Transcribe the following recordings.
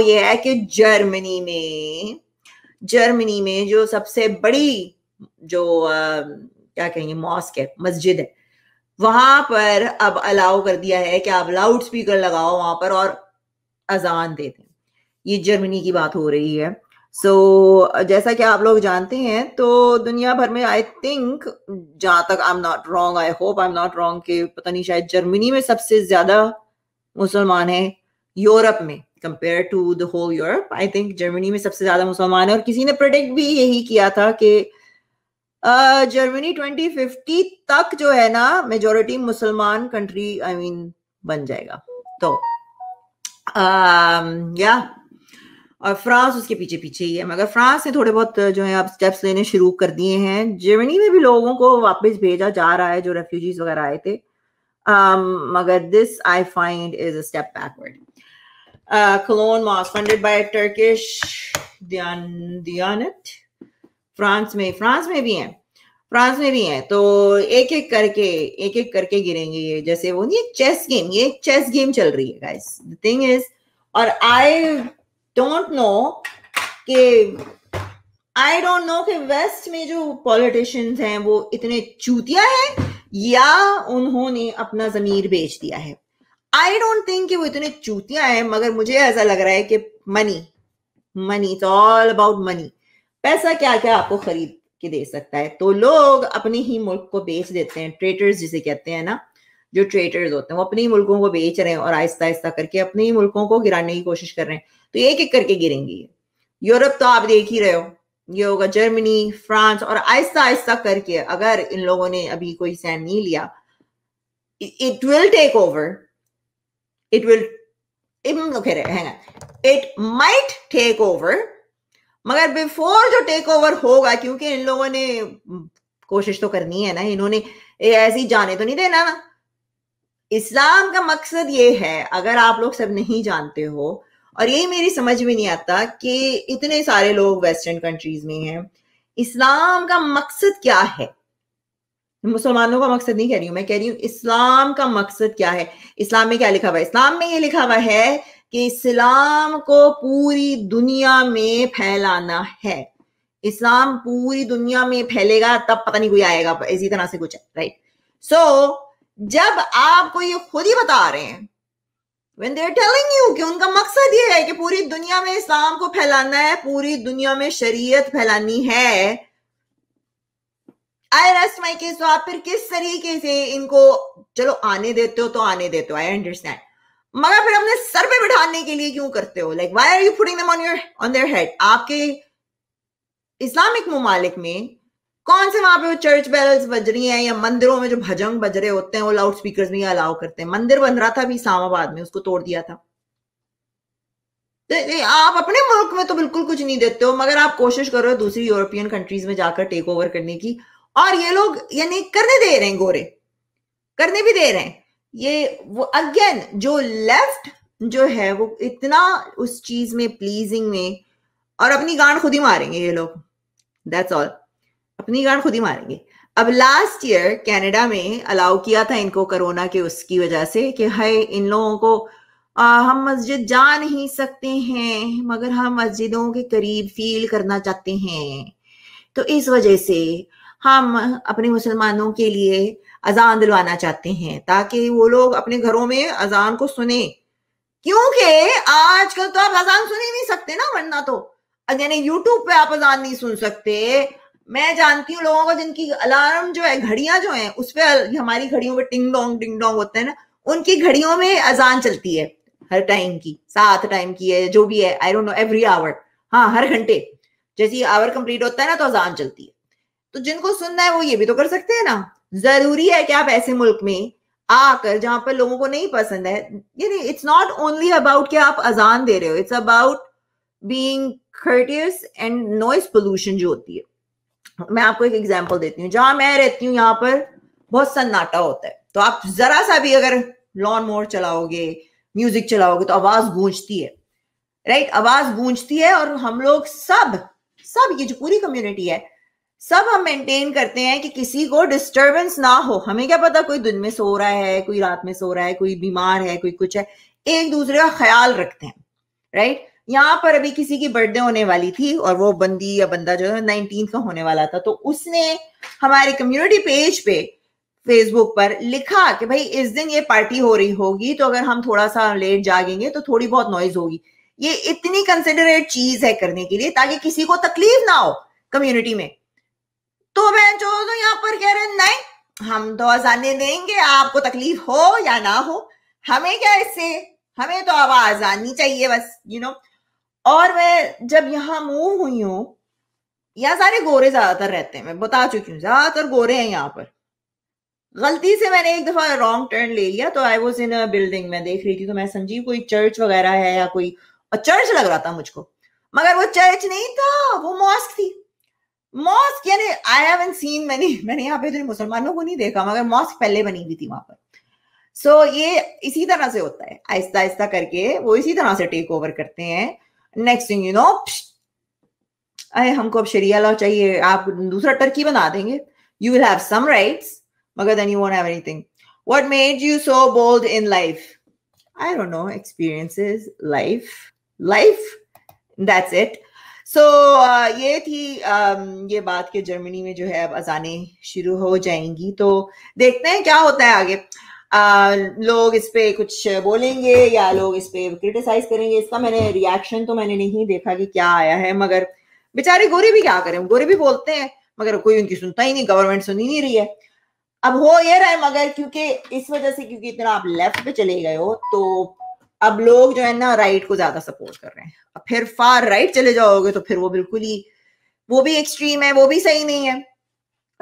ये है कि जर्मनी में जर्मनी में जो सबसे बड़ी जो आ, क्या कहेंगे मॉस्क है मस्जिद है वहां पर अब अलाउ कर दिया है कि आप लाउड स्पीकर लगाओ वहां पर और अजान दे दें ये जर्मनी की बात हो रही है सो so, जैसा कि आप लोग जानते हैं तो दुनिया भर में आई थिंक जहां तक I am not wrong I hope I am not wrong कि पता नहीं शायद जर्मनी में सबसे ज्यादा मुसलमान है यूरोप में compare to the whole Europe I think Germany में सबसे ज्यादा मुसलमान है और किसी ने प्रोडिक्ट भी यही किया था कि जर्मनी ट्वेंटी फिफ्टी तक जो है ना मेजोरिटी मुसलमान कंट्री आई मीन बन जाएगा तो या और फ्रांस उसके पीछे पीछे ही है मगर फ्रांस ने थोड़े बहुत जो है अब स्टेप्स लेने शुरू कर दिए हैं जर्मनी में भी लोगों को वापस भेजा जा रहा है जो रेफ्यूजीज वगैरह आए थे मगर this I find is a step backward Uh, Cologne Mosque, funded by Turkish Diyanet, France में फ्रांस में भी है फ्रांस में भी है तो एक एक करके एक एक करके गिरेंगे ये जैसे वो नहीं चेस गेम ये चेस गेम चल रही है गाइस द थिंग इज और आई डोंट नो कि आई डोंट नो कि वेस्ट में जो पॉलिटिशियंस हैं वो इतने चूतिया हैं या उन्होंने अपना जमीर बेच दिया है आई डोंट थिंक कि वो इतने चूतियां हैं मगर मुझे ऐसा लग रहा है कि money money it's all about money पैसा क्या क्या आपको खरीद के दे सकता है तो लोग अपने ही मुल्क को बेच देते हैं ट्रेटर्स जिसे कहते हैं ना जो ट्रेडर्स होते हैं वो अपने ही मुल्कों को बेच रहे हैं और आहिस्ता आहिस्ता करके अपने ही मुल्कों को गिराने की कोशिश कर रहे हैं तो एक एक करके गिरेंगे यूरोप तो आप देख ही रहे हो ये होगा जर्मनी फ्रांस और आहिस्ता आहिस्ता करके अगर इन लोगों ने अभी कोई सैन नहीं लिया it will take over It will hang on it might take over मगर बिफोर जो टेक ओवर होगा क्योंकि इन लोगों ने हम्म, कोशिश तो करनी है ना इन्होंने ऐसे ही जाने तो नहीं देना ना इस्लाम का मकसद ये है अगर आप लोग सब नहीं जानते हो और यही मेरी समझ में नहीं आता कि इतने सारे लोग वेस्टर्न कंट्रीज में हैं इस्लाम का मकसद क्या है मुसलमानों का मकसद नहीं कह रही हूं मैं कह रही हूँ इस्लाम का मकसद क्या है इस्लाम में क्या लिखा हुआ है इस्लाम में ये लिखा हुआ है कि इस्लाम को पूरी दुनिया में फैलाना है इस्लाम पूरी दुनिया में फैलेगा तब पता नहीं कोई आएगा इसी तरह से कुछ राइट सो so, जब आपको ये खुद ही बता रहे हैं वेन देर टेलिंग यू कि उनका मकसद ये है कि पूरी दुनिया में इस्लाम को फैलाना है पूरी दुनिया में शरीयत फैलानी है आई रेस्ट माई केस तो आप फिर किस तरीके से इनको चलो आने देते हो तो आने देते हो आई अंडरस्टैंड मगर फिर अपने सर पे बिठाने के लिए क्यों करते हो like why are you putting them on your on their head आपके इस्लामिक ममालिक में कौन से वहां पे वो चर्च बैरल्स बज रही हैं या मंदिरों में जो भजन बज रहे होते हैं वो लाउड स्पीकर नहीं अलाउ करते हैं मंदिर बन रहा था भी इस्लामाबाद में उसको तोड़ दिया था आप अपने मुल्क में तो बिल्कुल कुछ नहीं देते हो मगर आप कोशिश कर रहे हो दूसरी यूरोपियन कंट्रीज में जाकर टेक ओवर करने की और ये लोग यानी करने दे रहे हैं गोरे करने भी दे रहे हैं ये वो अगेन जो लेफ्ट जो है वो इतना उस चीज में प्लीजिंग में और अपनी गांड खुद ही मारेंगे ये लोग दैट्स ऑल अपनी गांड खुद ही मारेंगे अब लास्ट ईयर कनाडा में अलाउ किया था इनको कोरोना के उसकी वजह से कि हाय इन लोगों को आ, हम मस्जिद जा नहीं सकते हैं मगर हम मस्जिदों के करीब फील करना चाहते हैं तो इस वजह से हम अपने मुसलमानों के लिए अजान दिलवाना चाहते हैं ताकि वो लोग अपने घरों में अजान को सुने क्योंकि आजकल तो आप अजान सुन ही नहीं सकते ना वरना तो यानी यूट्यूब पे आप अजान नहीं सुन सकते मैं जानती हूँ लोगों को जिनकी अलार्म जो है घड़ियां जो है उस पर हमारी घड़ियों में टिंग डोंग टिंग डोंग होते हैं ना उनकी घड़ियों में अजान चलती है हर टाइम की सात टाइम की है जो भी है I don't know every hour हाँ हर घंटे जैसे आवर कंप्लीट होता है ना तो अजान चलती है तो जिनको सुनना है वो ये भी तो कर सकते हैं ना जरूरी है कि आप ऐसे मुल्क में आकर जहां पर लोगों को नहीं पसंद है यानी इट्स नॉट ओनली अबाउट कि आप अजान दे रहे हो it's about being courteous and noise pollution जो होती है मैं आपको एक एग्जांपल देती हूँ जहां मैं रहती हूँ यहाँ पर बहुत सन्नाटा होता है तो आप जरा सा भी अगर लॉन मोर चलाओगे म्यूजिक चलाओगे तो आवाज गूंजती है राइट आवाज गूंजती है और हम लोग सब सब ये जो पूरी कम्युनिटी है सब हम मेंटेन करते हैं कि किसी को डिस्टरबेंस ना हो हमें क्या पता कोई दिन में सो रहा है कोई रात में सो रहा है कोई बीमार है कोई कुछ है एक दूसरे का ख्याल रखते हैं राइट यहाँ पर अभी किसी की बर्थडे होने वाली थी और वो बंदी या बंदा जो है नाइनटीन का होने वाला था तो उसने हमारे कम्युनिटी पेज पे फेसबुक पर लिखा कि भाई इस दिन ये पार्टी हो रही होगी तो अगर हम थोड़ा सा लेट जागेंगे तो थोड़ी बहुत नॉइज होगी ये इतनी कंसिडरेट चीज है करने के लिए ताकि किसी को तकलीफ ना हो कम्युनिटी में हम दो तो आजाने देंगे आपको तकलीफ हो या ना हो हमें क्या इससे हमें तो आवाज आनी चाहिए बस यू नो और मैं जब यहाँ मूव हुई हूँ यहाँ सारे गोरे ज्यादातर रहते हैं मैं बता चुकी हूँ ज्यादातर गोरे हैं यहाँ पर गलती से मैंने एक दफा रॉन्ग टर्न ले लिया तो I was in a building में देख रही थी तो मैं समझी कोई चर्च वगैरह है या कोई चर्च लग रहा था मुझको मगर वो चर्च नहीं था वो मॉस्क थी मॉस्क यानी आई हैवन सीन मैंने मैंने यहाँ पे तो मुसलमानों को नहीं देखा मगर मॉस्क पहले बनी हुई थी वहां पर सो so, ये इसी तरह से होता है आहिस्ता आहिस्ता करके वो इसी तरह से टेक ओवर करते हैं नेक्स्ट थिंग यू नो अरे हमको अब शरिया लॉ चाहिए आप दूसरा टर्की बना देंगे you will have some rights मगर then you won't have anything what made you so bold in life I don't know experiences life life that's it so so, uh, ये थी um, ये बात कि जर्मनी में जो है अब अजाने शुरू हो जाएंगी तो देखते हैं क्या होता है आगे लोग इस पर कुछ बोलेंगे या लोग इस पर क्रिटिसाइज करेंगे इसका मैंने रिएक्शन तो मैंने नहीं देखा कि क्या आया है मगर बेचारे गोरे भी क्या करें गोरे भी बोलते हैं मगर कोई उनकी सुनता ही नहीं गवर्नमेंट सुन ही नहीं रही है अब हो ये रहा है मगर क्योंकि इस वजह से क्योंकि इतना आप लेफ्ट पे चले गए हो तो अब लोग जो है ना राइट को ज्यादा सपोर्ट कर रहे हैं अब फिर फार राइट चले जाओगे तो फिर वो बिल्कुल ही वो भी एक्सट्रीम है वो भी सही नहीं है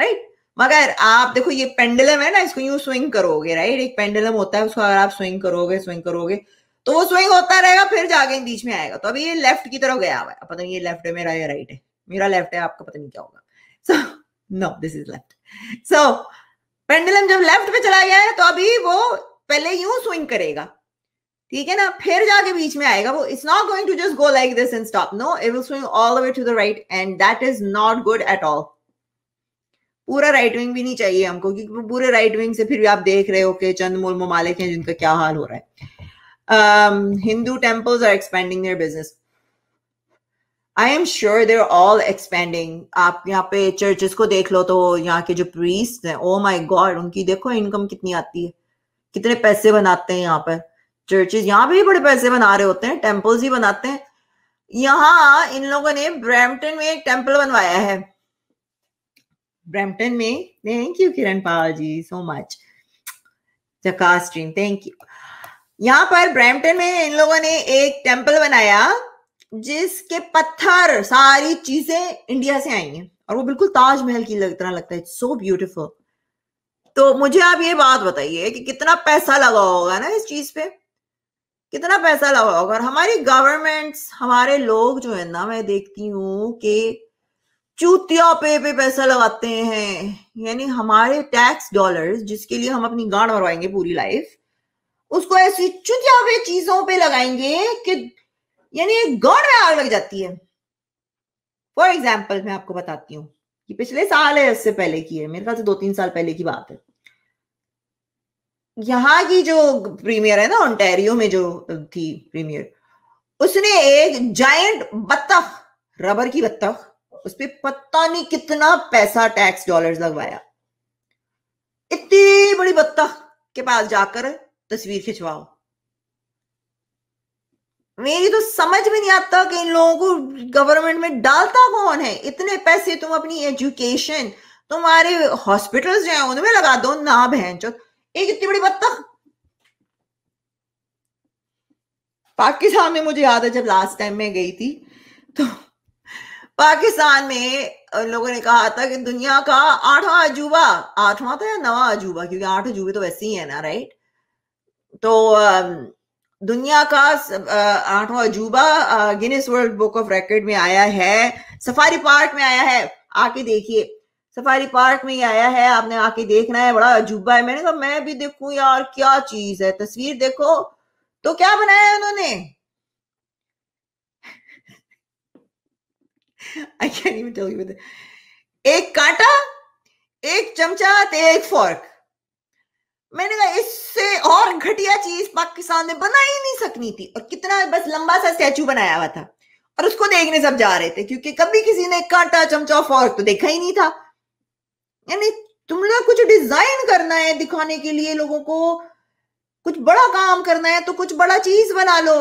राइट मगर आप देखो ये पेंडलम है ना इसको यू स्विंग करोगे राइट एक पेंडलम होता है उसको अगर आप स्विंग करोगे स्विंग करोगे तो वो स्विंग होता रहेगा फिर जाके बीच में आएगा तो अभी ये लेफ्ट की तरफ गया हुआ है पता नहीं ये लेफ्ट है मेरा ये राइट है मेरा लेफ्ट है आपका पता नहीं क्या होगा so no this is left so pendulum जब लेफ्ट पे चला गया है तो अभी वो पहले यू स्विंग करेगा ठीक है ना फिर जाके बीच में आएगा वो it's not going to just go like this and stop no it will swing all the way to the right and that is not good at all पूरा राइट विंग भी नहीं चाहिए हमको क्योंकि पूरे राइट विंग से फिर भी आप देख रहे हो कि चंद मूल ममालिक हैं जिनका क्या हाल हो रहा है Hindu temples are expanding their business I am sure they're all expanding आप यहाँ पे चर्चेस को देख लो तो यहाँ के जो प्रीस्ट हैं ओ माई गॉड उनकी देखो इनकम कितनी आती है कितने पैसे बनाते हैं यहाँ पर चर्चेज यहाँ पे भी बड़े पैसे बना रहे होते हैं टेम्पल्स ही बनाते हैं यहाँ इन लोगों ने ब्रैम्पटन में एक टेम्पल बनवाया है ब्रैम्पटन में thank you Kiran Pal ji so much stream thank you यहाँ पर ब्रैम्पटन में इन लोगों ने एक टेम्पल बनाया जिसके पत्थर सारी चीजें इंडिया से आई हैं और वो बिल्कुल ताजमहल की तरह लगता है सो ब्यूटिफुल ब्यूटीफुल तो मुझे आप ये बात बताइए कि कितना पैसा लगा होगा ना इस चीज पे कितना पैसा लगा होगा और हमारी गवर्नमेंट्स हमारे लोग जो है ना मैं देखती हूँ कि चूतिया पे पे पैसा लगाते हैं यानी हमारे टैक्स डॉलर्स जिसके लिए हम अपनी गांड मरवाएंगे पूरी लाइफ उसको ऐसी चुतिया पे चीजों पे लगाएंगे कि यानी एक गौर में आग लग जाती है फॉर एग्जाम्पल मैं आपको बताती हूँ कि पिछले साल है इससे पहले की है मेरे ख्याल से दो तीन साल पहले की बात है यहाँ की जो प्रीमियर है ना ऑन्टेरियो में जो थी प्रीमियर उसने एक जायंट बत्तख रबर की बत्तख उस पर पता नहीं कितना पैसा टैक्स डॉलर्स लगवाया इतनी बड़ी बत्तख के पास जाकर तस्वीर खिंचवाओ मेरी तो समझ में नहीं आता कि इन लोगों को गवर्नमेंट में डालता कौन है इतने पैसे तुम अपनी एजुकेशन तुम्हारे हॉस्पिटल्स जो है उनमें लगा दो ना बहन चो एक इतनी बड़ी बत्तख पाकिस्तान में मुझे याद है जब लास्ट टाइम मैं गई थी तो पाकिस्तान में लोगों ने कहा था कि दुनिया का आठवां अजूबा आठवां था तो या नवा अजूबा क्योंकि आठ अजूबे तो वैसे ही है ना राइट तो दुनिया का आठवां अजूबा Guinness world book of record में आया है सफारी पार्क में आया है आके देखिए सफारी पार्क में ही आया है आपने आके देखना है बड़ा अजूबा है मैंने कहा मैं भी देखूं यार क्या चीज है तस्वीर देखो तो क्या बनाया है उन्होंने I can even tell you एक कांटा एक चमचा एक फोर्क मैंने कहा इससे और घटिया चीज पाकिस्तान ने बना ही नहीं सकनी थी और कितना बस लंबा सा स्टैचू बनाया हुआ था और उसको देखने सब जा रहे थे क्योंकि कभी किसी ने कांटा चमचा फॉर्क तो देखा ही नहीं था यानी तुम कुछ डिजाइन करना है दिखाने के लिए लोगों को कुछ बड़ा काम करना है तो कुछ बड़ा चीज बना लो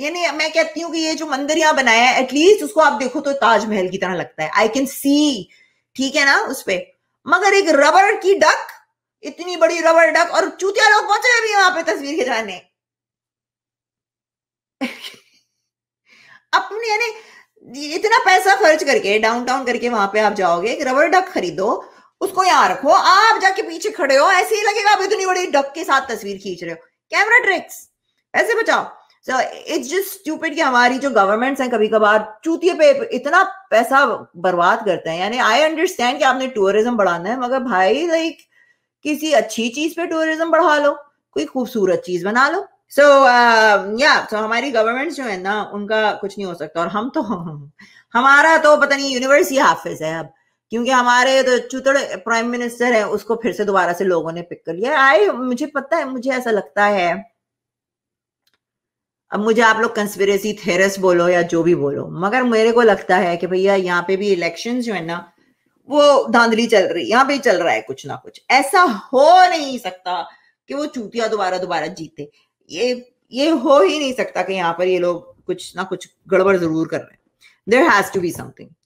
यानी मैं कहती हूँ कि ये जो मंदिर यहाँ बनाया है एटलीस्ट उसको आप देखो तो ताजमहल की तरह लगता है आई कैन सी ठीक है ना उसपे मगर एक रबर की डक इतनी बड़ी रबर डक और चूतिया लोग पहुंचे अभी वहां पे तस्वीर खिंचाने अपने यानी इतना पैसा खर्च करके डाउन टाउन करके वहां पे आप जाओगे एक रबर डक खरीदो उसको यहां रखो आप जाके पीछे खड़े हो ऐसे ही लगेगा आप इतनी बड़ी डक के साथ तस्वीर खींच रहे हो कैमरा ट्रिक्स पैसे बचाओ सो इट्स जस्ट स्टूपिड कि हमारी जो गवर्नमेंट्स हैं कभी कभार चूतिए पे इतना पैसा बर्बाद करते हैं यानी आई अंडरस्टैंड कि आपने टूरिज्म बढ़ाना है मगर भाई लाइक किसी अच्छी चीज पे टूरिज्म बढ़ा लो कोई खूबसूरत चीज बना लो सो या um, so हमारी गवर्नमेंट जो है ना उनका कुछ नहीं हो सकता और हम तो हमारा तो पता नहीं यूनिवर्स ही हाफिज है अब क्योंकि हमारे तो चुतड़ प्राइम मिनिस्टर है उसको फिर से दोबारा से लोगों ने पिक कर लिया आई मुझे पता है मुझे ऐसा लगता है अब मुझे आप लोग कंस्पिरेसी थेरस बोलो या जो भी बोलो मगर मेरे को लगता है कि भैया यहाँ पे भी इलेक्शन जो है ना वो धांधली चल रही यहाँ पे चल रहा है कुछ ना कुछ ऐसा हो नहीं सकता कि वो चूतिया दोबारा दोबारा जीते ये ये हो ही नहीं सकता कि यहाँ पर ये लोग कुछ ना कुछ गड़बड़ जरूर कर रहे हैं there has to be something